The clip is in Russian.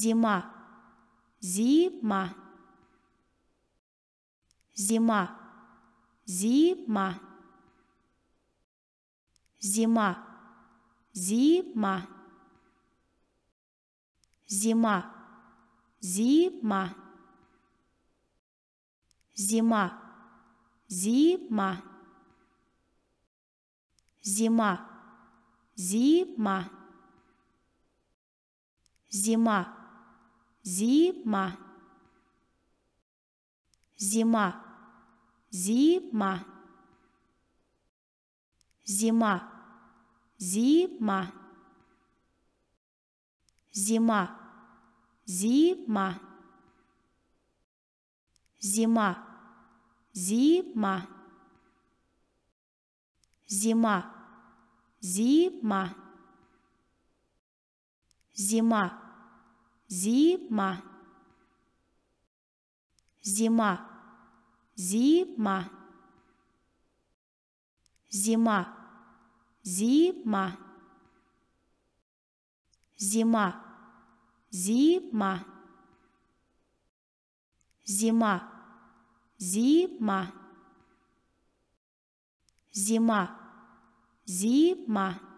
зима, зима, зима, зима, зима, зима, зима, зима, зима, зима, зима, зима, зима зима, зима, зима, зима, зима, зима, зима, зима, зима, зима, зима, зима зима, зима, зима, зима, зима, зима, зима, зима, зима, зима, зима.